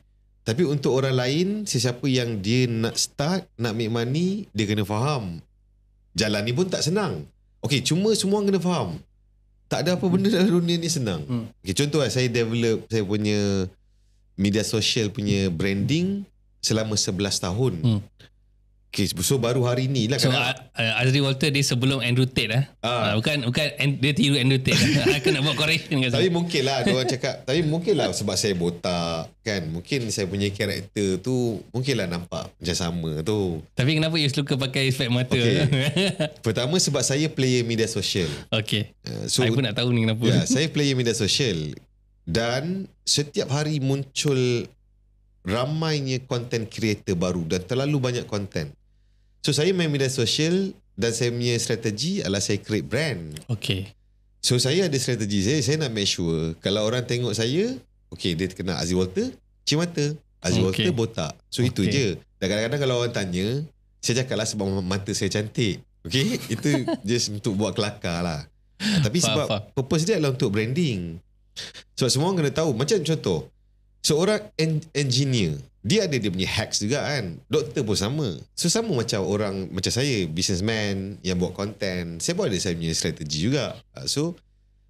Tapi untuk orang lain, sesiapa yang dia nak start, nak make money, dia kena faham jalan ni pun tak senang. Okay, cuma semua kena faham. Tak ada apa benda dalam dunia ni senang. Hmm. Okay, contoh lah, saya develop saya punya media sosial punya branding selama 11 tahun. Hmm. Okay, so baru hari ni lah. So, uh, Azri Walter dia sebelum Andrew Tate lah. Ah. Uh, bukan bukan dia tiru Andrew Tate lah. Aku nak buat correction kan. tapi mungkin lah orang cakap. Tapi mungkin lah sebab saya botak kan. Mungkin saya punya karakter tu mungkin lah nampak macam sama tu. Tapi kenapa you suka pakai efek mata? Okay. Pertama sebab saya player media sosial. Okay. Uh, so, pun nak tahu ni kenapa. yeah, saya player media sosial. Dan setiap hari muncul ramainya content creator baru dan terlalu banyak content. So saya main media sosial dan saya punya strategi adalah saya create brand. Okay. So saya ada strategi saya, saya nak make sure kalau orang tengok saya, okay dia kena Aziz Walter, cik mata. Aziz okay. Walter botak. So okay. itu je. Dan kadang-kadang kalau orang tanya, saya cakap lah sebab mata saya cantik. Okay? Itu just untuk buat kelakar lah. Tapi sebab purpose dia adalah untuk branding. Sebab semua orang kena tahu. Macam contoh, seorang engineer, dia ada dia punya hacks juga kan doktor pun sama so sama macam orang macam saya businessman yang buat content saya pun ada saya punya strategi juga ah, so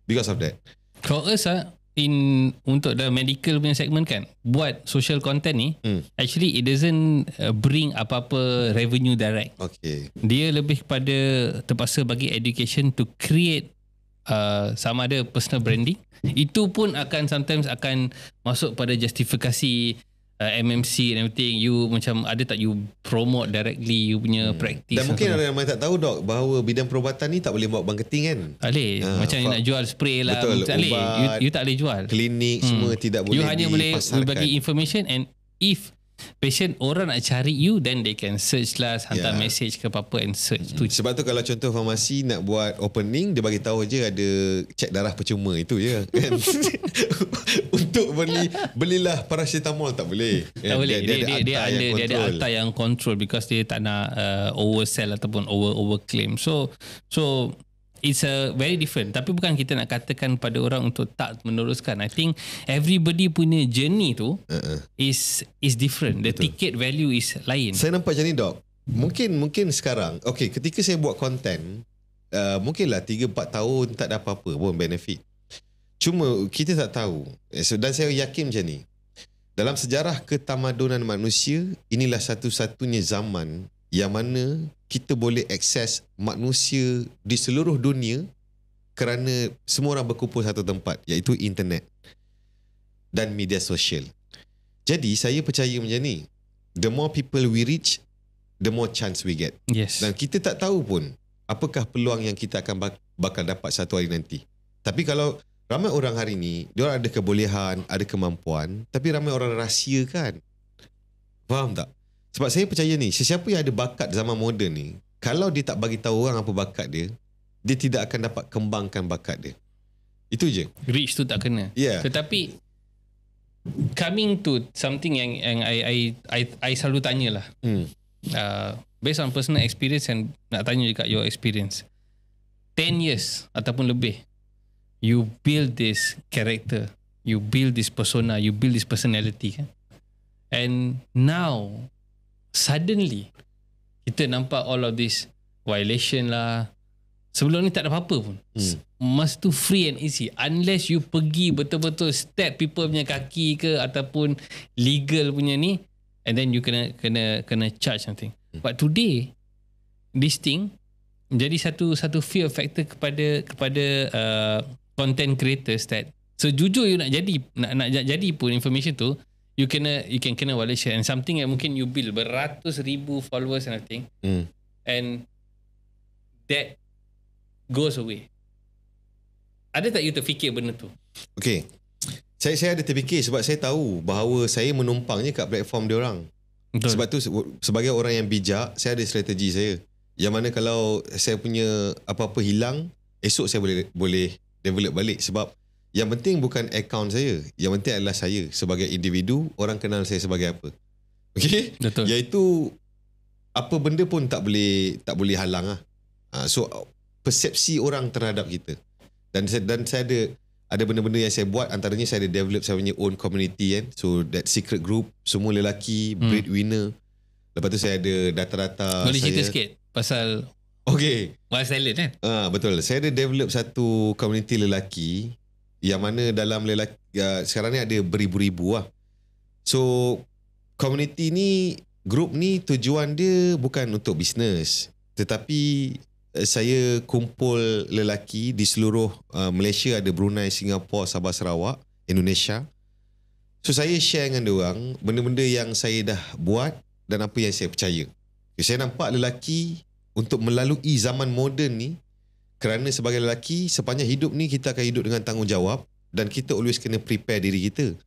because of that for us ah in untuk the medical punya segment kan buat social content ni hmm. actually it doesn't uh, bring apa-apa revenue direct okay dia lebih kepada terpaksa bagi education to create Uh, sama ada personal branding itu pun akan sometimes akan masuk pada justifikasi uh, MMC and everything you macam ada tak you promote directly you punya hmm. practice dan mungkin ada yang tak tahu dok bahawa bidang perubatan ni tak boleh buat banketing kan tak boleh ha, ah, macam fa- nak jual spray lah betul tak ubat, you, you tak boleh jual klinik hmm. semua tidak boleh you hanya boleh bagi information and if Patient orang nak cari you Then they can search lah Hantar ya. message ke apa-apa And search mm. tu Sebab tu kalau contoh Farmasi nak buat opening Dia bagi tahu je Ada cek darah percuma Itu je kan Untuk beli Belilah paracetamol Tak boleh Tak boleh dia, dia, dia, dia, ada dia, dia, ada, dia ada yang control Because dia tak nak uh, Oversell ataupun over Overclaim So So it's a very different tapi bukan kita nak katakan pada orang untuk tak meneruskan i think everybody punya journey tu uh-uh. is is different the Betul. ticket value is lain saya nampak macam ni dok mungkin mungkin sekarang okay ketika saya buat content uh, mungkinlah 3 4 tahun tak ada apa-apa pun benefit cuma kita tak tahu eh, dan saya yakin macam ni dalam sejarah ketamadunan manusia inilah satu-satunya zaman yang mana kita boleh akses manusia di seluruh dunia kerana semua orang berkumpul satu tempat iaitu internet dan media sosial. Jadi saya percaya macam ni, the more people we reach, the more chance we get. Yes. Dan kita tak tahu pun apakah peluang yang kita akan bak- bakal dapat satu hari nanti. Tapi kalau ramai orang hari ni, dia ada kebolehan, ada kemampuan, tapi ramai orang rahsia kan. Faham tak? Sebab saya percaya ni, sesiapa yang ada bakat zaman moden ni, kalau dia tak bagi tahu orang apa bakat dia, dia tidak akan dapat kembangkan bakat dia. Itu je. Reach tu tak kena. Yeah. Tetapi coming to something yang yang I I I, I selalu tanyalah. Hmm. Uh, based on personal experience and nak tanya juga your experience. 10 years ataupun lebih you build this character, you build this persona, you build this personality kan. And now suddenly kita nampak all of this violation lah sebelum ni tak ada apa-apa pun hmm. masa tu free and easy unless you pergi betul-betul step people punya kaki ke ataupun legal punya ni and then you kena kena kena charge something hmm. but today this thing menjadi satu satu fear factor kepada kepada uh, content creators that sejujur so, you nak jadi nak nak jadi pun information tu you can you can kena wallet share and something that mungkin you build beratus ribu followers and everything mm. and that goes away ada tak you terfikir benda tu okay saya saya ada terfikir sebab saya tahu bahawa saya menumpangnya je kat platform dia orang Betul. sebab tu sebagai orang yang bijak saya ada strategi saya yang mana kalau saya punya apa-apa hilang esok saya boleh boleh develop balik sebab yang penting bukan akaun saya. Yang penting adalah saya sebagai individu, orang kenal saya sebagai apa. Okey? Betul. Iaitu apa benda pun tak boleh tak boleh halang ah. So persepsi orang terhadap kita. Dan saya, dan saya ada ada benda-benda yang saya buat antaranya saya ada develop saya punya own community kan. So that secret group semua lelaki hmm. winner, Lepas tu saya ada data-data boleh saya. Boleh cerita sikit pasal Okay. Wild Silent kan? Eh? Ah, betul. Saya ada develop satu community lelaki yang mana dalam lelaki uh, sekarang ni ada beribu-ribu lah. So community ni group ni tujuan dia bukan untuk bisnes tetapi uh, saya kumpul lelaki di seluruh uh, Malaysia ada Brunei, Singapura, Sabah, Sarawak, Indonesia. So saya share dengan dia orang benda-benda yang saya dah buat dan apa yang saya percaya. Saya nampak lelaki untuk melalui zaman moden ni kerana sebagai lelaki sepanjang hidup ni kita akan hidup dengan tanggungjawab dan kita always kena prepare diri kita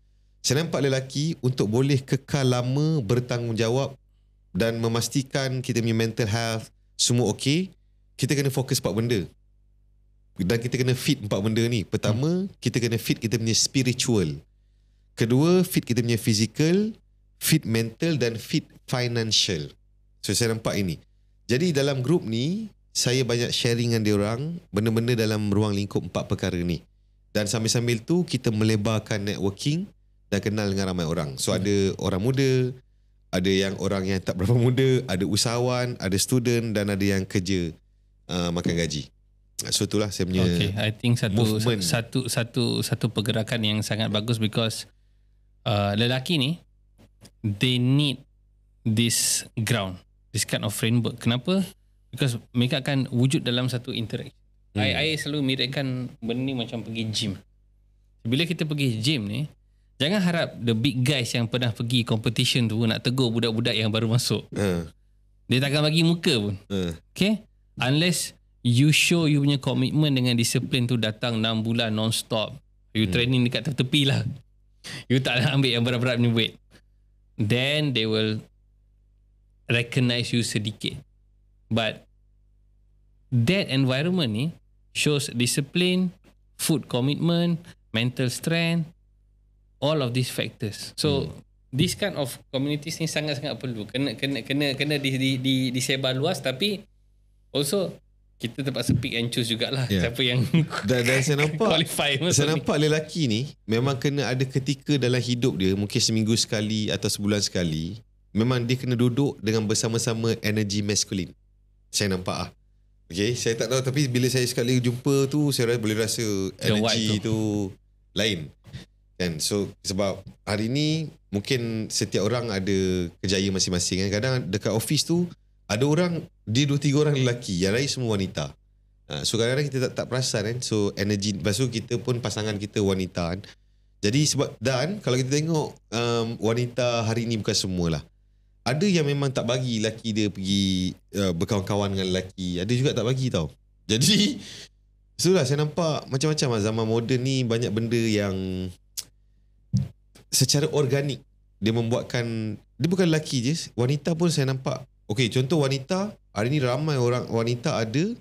saya nampak lelaki untuk boleh kekal lama bertanggungjawab dan memastikan kita punya mental health semua okey kita kena fokus empat benda dan kita kena fit empat benda ni pertama hmm. kita kena fit kita punya spiritual kedua fit kita punya physical fit mental dan fit financial so saya nampak ini jadi dalam grup ni saya banyak sharing dengan orang, benda-benda dalam ruang lingkup empat perkara ni dan sambil-sambil tu kita melebarkan networking dan kenal dengan ramai orang so hmm. ada orang muda ada yang orang yang tak berapa muda ada usahawan ada student dan ada yang kerja uh, makan gaji so itulah saya punya okay. I think satu, movement satu, satu, satu pergerakan yang sangat bagus because uh, lelaki ni they need this ground this kind of framework kenapa? because mereka akan wujud dalam satu interaksi. Hmm. I, selalu miringkan benda ni macam pergi gym. Bila kita pergi gym ni, jangan harap the big guys yang pernah pergi competition tu nak tegur budak-budak yang baru masuk. Uh. Dia takkan bagi muka pun. Uh. Okay? Unless you show you punya komitmen dengan disiplin tu datang 6 bulan non-stop. You hmm. training dekat tepi lah. You tak nak ambil yang berat-berat ni weight. Then they will recognize you sedikit. But that environment ni shows discipline, food commitment, mental strength, all of these factors. So hmm. this kind of communities ni sangat-sangat perlu. Kena kena kena kena di di di disebar luas tapi also kita terpaksa pick and choose jugalah yeah. siapa yang dan, dan saya nampak qualify saya nampak lelaki ni memang kena ada ketika dalam hidup dia mungkin seminggu sekali atau sebulan sekali memang dia kena duduk dengan bersama-sama energy masculine saya nampak ah. Okay, saya tak tahu tapi bila saya sekali jumpa tu saya rasa, boleh rasa energy tu. tu lain. Kan? So sebab hari ni mungkin setiap orang ada kejayaan masing-masing kan. Kadang dekat office tu ada orang dia dua tiga orang lelaki, yang lain semua wanita. Ha, so kadang-kadang kita tak, tak perasan kan. So energy lepas tu kita pun pasangan kita wanita kan. Jadi sebab dan kalau kita tengok um, wanita hari ini bukan semualah ada yang memang tak bagi lelaki dia pergi uh, berkawan-kawan dengan lelaki. Ada juga tak bagi tau. Jadi, itulah saya nampak macam-macam lah zaman moden ni banyak benda yang secara organik dia membuatkan, dia bukan lelaki je, wanita pun saya nampak. Okay, contoh wanita, hari ni ramai orang wanita ada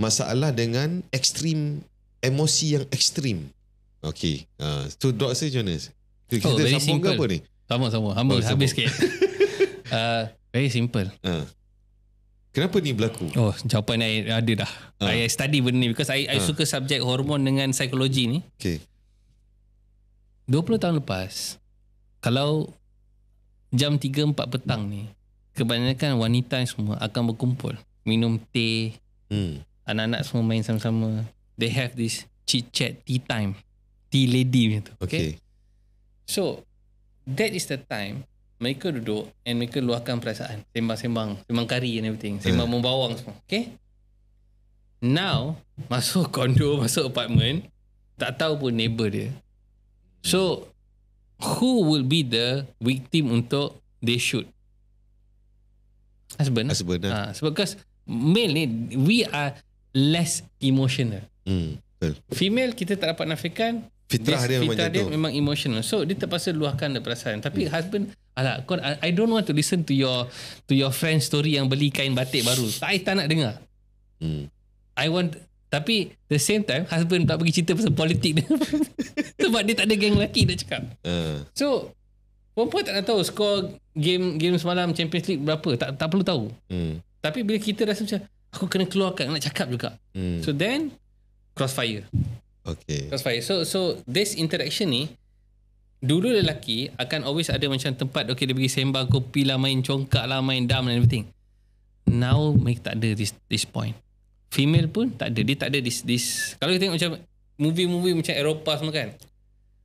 masalah dengan ekstrim, emosi yang ekstrim. Okay, uh, ah, so doctor macam mana? Kita oh, sambung ke apa ni? Sama-sama, oh, habis sikit. Uh, very simple. Uh. Kenapa ni berlaku? Oh, jawapan saya ada dah. Saya ha. uh. study benda ni because I, uh. I ha. suka subjek hormon dengan psikologi ni. Okay. 20 tahun lepas, kalau jam 3-4 petang ni, kebanyakan wanita semua akan berkumpul. Minum teh. Hmm. Anak-anak semua main sama-sama. They have this chit-chat tea time. Tea lady macam tu. Okay. okay. So, that is the time mereka duduk and mereka luahkan perasaan sembang-sembang sembang kari and everything sembang hmm. membawang semua okay now masuk kondo masuk apartmen, tak tahu pun neighbor dia so who will be the victim untuk they shoot husband husband lah. ha, sebab male ni we are less emotional hmm. female kita tak dapat nafikan Fitrah dia, fitrah dia, dia, memang emotional. So, dia terpaksa luahkan perasaan. Tapi hmm. husband, Alah, kau, I don't want to listen to your to your friend story yang beli kain batik baru. Tak, I tak nak dengar. Hmm. I want, tapi the same time, husband tak pergi cerita pasal politik dia. Sebab dia tak ada geng lelaki nak cakap. Uh. So, perempuan tak nak tahu skor game game semalam Champions League berapa. Tak tak perlu tahu. Hmm. Tapi bila kita rasa macam, aku kena keluarkan, nak cakap juga. Hmm. So then, crossfire. Okay. Crossfire. So, so this interaction ni, dulu lelaki akan always ada macam tempat okay dia pergi sembang kopi lah main congkak lah main dam and everything now make tak ada this, this point female pun tak ada dia tak ada this, this. kalau kita tengok macam movie-movie macam Eropah semua kan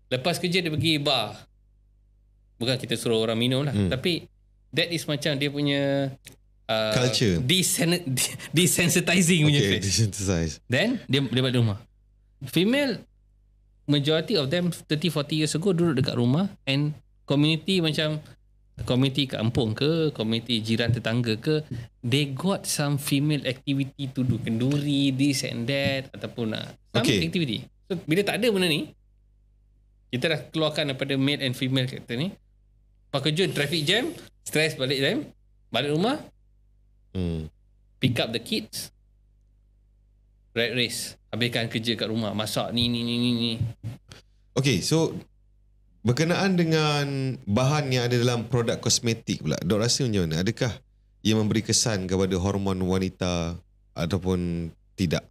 lepas kerja dia pergi bar bukan kita suruh orang minum lah hmm. tapi that is macam dia punya uh, culture desen- desensitizing okay, punya okay, desensitize then dia, dia balik rumah female majority of them 30-40 years ago duduk dekat rumah and community macam community kampung ke community jiran tetangga ke they got some female activity to do kenduri this and that ataupun uh, some okay. activity so bila tak ada benda ni kita dah keluarkan daripada male and female character ni pakai traffic jam stress balik jam balik rumah hmm. pick up the kids Red race habiskan kerja kat rumah masak ni ni ni ni ni okey so berkenaan dengan bahan yang ada dalam produk kosmetik pula dok rasa macam mana adakah ia memberi kesan kepada hormon wanita ataupun tidak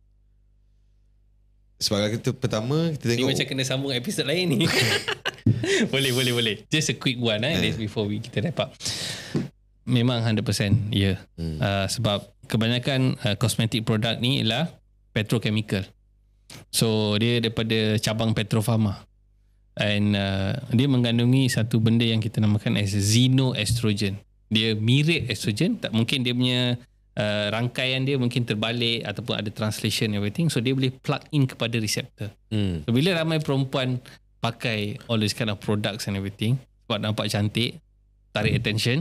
sebagai kita pertama kita tengok ni macam kena sambung episod lain ni boleh boleh boleh just a quick one eh, eh. before we kita wrap up memang 100% ya yeah. hmm. uh, sebab kebanyakan ah, kosmetik uh, produk ni ialah petrochemical. So dia daripada cabang petrofarma. And uh, dia mengandungi satu benda yang kita namakan as xenoestrogen. Dia mirip estrogen, tak mungkin dia punya uh, rangkaian dia mungkin terbalik ataupun ada translation everything. So dia boleh plug in kepada reseptor. Hmm. So, bila ramai perempuan pakai all this kind of products and everything, buat nampak cantik, tarik hmm. attention,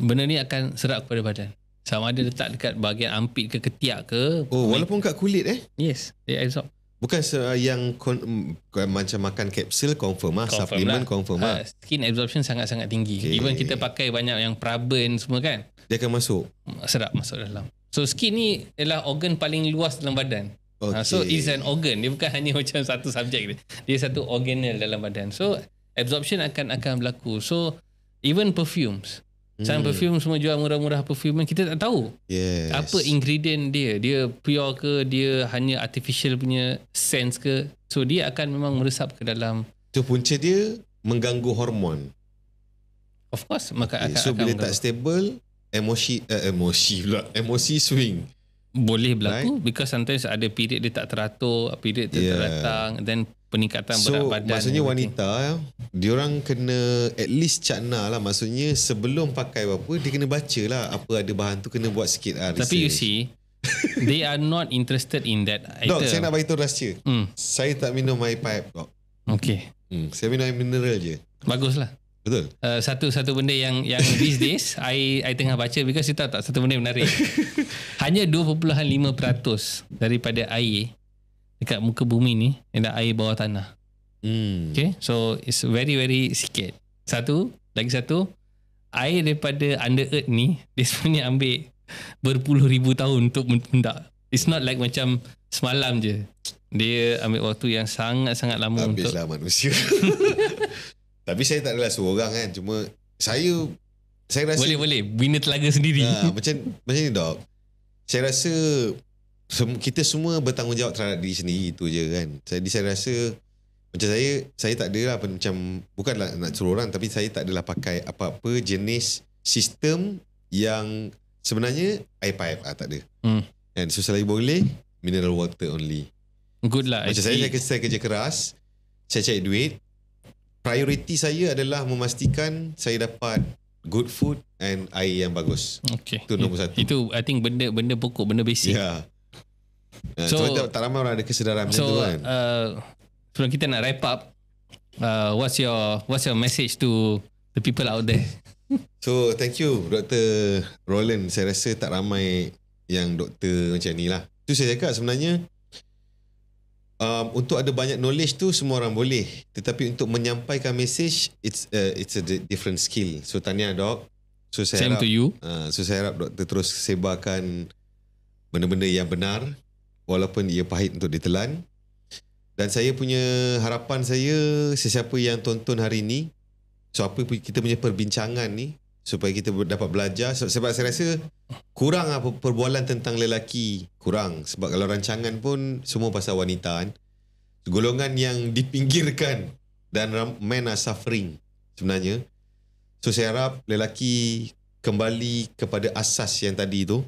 benda ni akan serap kepada badan. Sama ada letak dekat bahagian ampit ke ketiak ke. Oh, walaupun kat kulit eh? Yes, dia absorb. Bukan uh, yang kon, mm, macam makan kapsul confirm lah, confirm supplement lah. confirm lah. Ha, skin absorption sangat-sangat tinggi. Okay. Even kita pakai banyak yang praben semua kan. Dia akan masuk? Mm, Serap masuk dalam. So skin ni ialah organ paling luas dalam badan. Ah, okay. Ha, so it's an organ. Dia bukan hanya macam satu subjek dia. Dia satu organel dalam badan. So absorption akan akan berlaku. So even perfumes. Sang hmm. perfume semua jual murah-murah perfume kita tak tahu. Yes. Apa ingredient dia? Dia pure ke dia hanya artificial punya sense ke? So dia akan memang meresap ke dalam tu punca dia mengganggu hormon. Of course maka okay. akan, so bila tak stable emosi uh, emosi pula emosi swing boleh berlaku right? because sometimes ada period dia tak teratur period dia yeah. teratang then peningkatan so, berat badan. So maksudnya wanita dia orang kena at least cakna lah maksudnya sebelum pakai apa dia kena baca lah apa ada bahan tu kena buat sikit lah Tapi you see they are not interested in that item. Dok saya nak bagi tu rahsia. Mm. Saya tak minum air pipe dok. Okay. Mm. Saya minum air mineral je. Baguslah. lah. Betul. Satu-satu uh, benda yang yang these days I, I tengah baca because you tak satu benda menarik. Hanya 2.5% daripada air dekat muka bumi ni ada air bawah tanah. Hmm. Okay, so it's very very sikit. Satu, lagi satu, air daripada under earth ni dia sebenarnya ambil berpuluh ribu tahun untuk mendak. It's not like macam semalam je. Dia ambil waktu yang sangat-sangat lama Habislah untuk... Habislah manusia. Tapi saya tak adalah seorang kan. Cuma saya... Saya rasa... Boleh-boleh. Bina telaga sendiri. Ha, macam, macam ni dok. Saya rasa Sem- kita semua bertanggungjawab terhadap diri sendiri itu je kan. Jadi saya rasa macam saya saya tak adalah apa, macam bukanlah nak suruh orang tapi saya tak adalah pakai apa-apa jenis sistem yang sebenarnya air pipe lah, tak ada. Hmm. And so selalu boleh mineral water only. Good lah. Macam saya, saya, saya kerja keras, saya cari duit. Prioriti saya adalah memastikan saya dapat good food and air yang bagus. Okay. Itu nombor satu. Itu I think benda benda pokok, benda basic. Yeah. Eh, so, so tak ramai orang ada kesedaran macam so, tu kan. So uh, sebelum kita nak wrap up, uh, what's your what's your message to the people out there? So thank you Dr. Roland Saya rasa tak ramai Yang doktor macam ni lah Tu saya cakap sebenarnya um, Untuk ada banyak knowledge tu Semua orang boleh Tetapi untuk menyampaikan message It's a, uh, it's a different skill So tanya dok so, saya Same harap, to you uh, So saya harap doktor terus sebarkan Benda-benda yang benar walaupun ia pahit untuk ditelan. Dan saya punya harapan saya, sesiapa yang tonton hari ini, so apa kita punya perbincangan ni, supaya kita dapat belajar. Sebab saya rasa kurang apa lah perbualan tentang lelaki. Kurang. Sebab kalau rancangan pun semua pasal wanita kan. Golongan yang dipinggirkan dan men are suffering sebenarnya. So saya harap lelaki kembali kepada asas yang tadi tu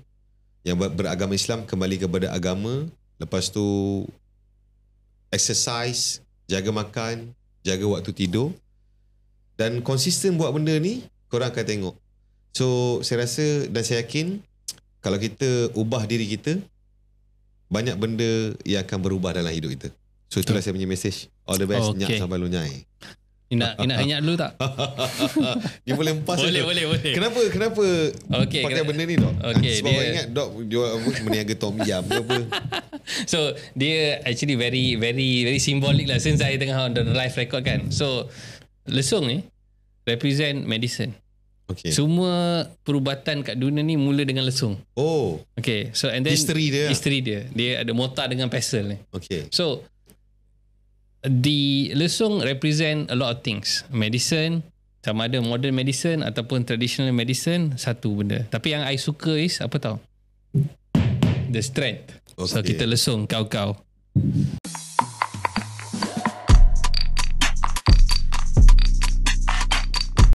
yang beragama Islam kembali kepada agama lepas tu exercise jaga makan jaga waktu tidur dan konsisten buat benda ni korang akan tengok so saya rasa dan saya yakin kalau kita ubah diri kita banyak benda yang akan berubah dalam hidup kita so itulah okay. saya punya message all the best oh, okay. nyak sampai lunyai Ni nak ni nak hanyat dulu tak? dia boleh empas. Boleh, boleh, boleh. Kenapa kenapa okay, pakai kena, benda ni dok? Okay, Sebab dia, ingat dok dia meniaga tom yam ke apa. So dia actually very very very symbolic lah since saya tengah on the live record kan. So lesung ni represent medicine. Okay. Semua perubatan kat dunia ni mula dengan lesung. Oh. Okay. So and then history dia. Lah. History dia. Dia ada motak dengan pestle ni. Okay. So di lesung represent a lot of things. Medicine, sama ada modern medicine ataupun traditional medicine, satu benda. Tapi yang I suka is apa tahu? The strength. Okay. So kita lesung kau-kau.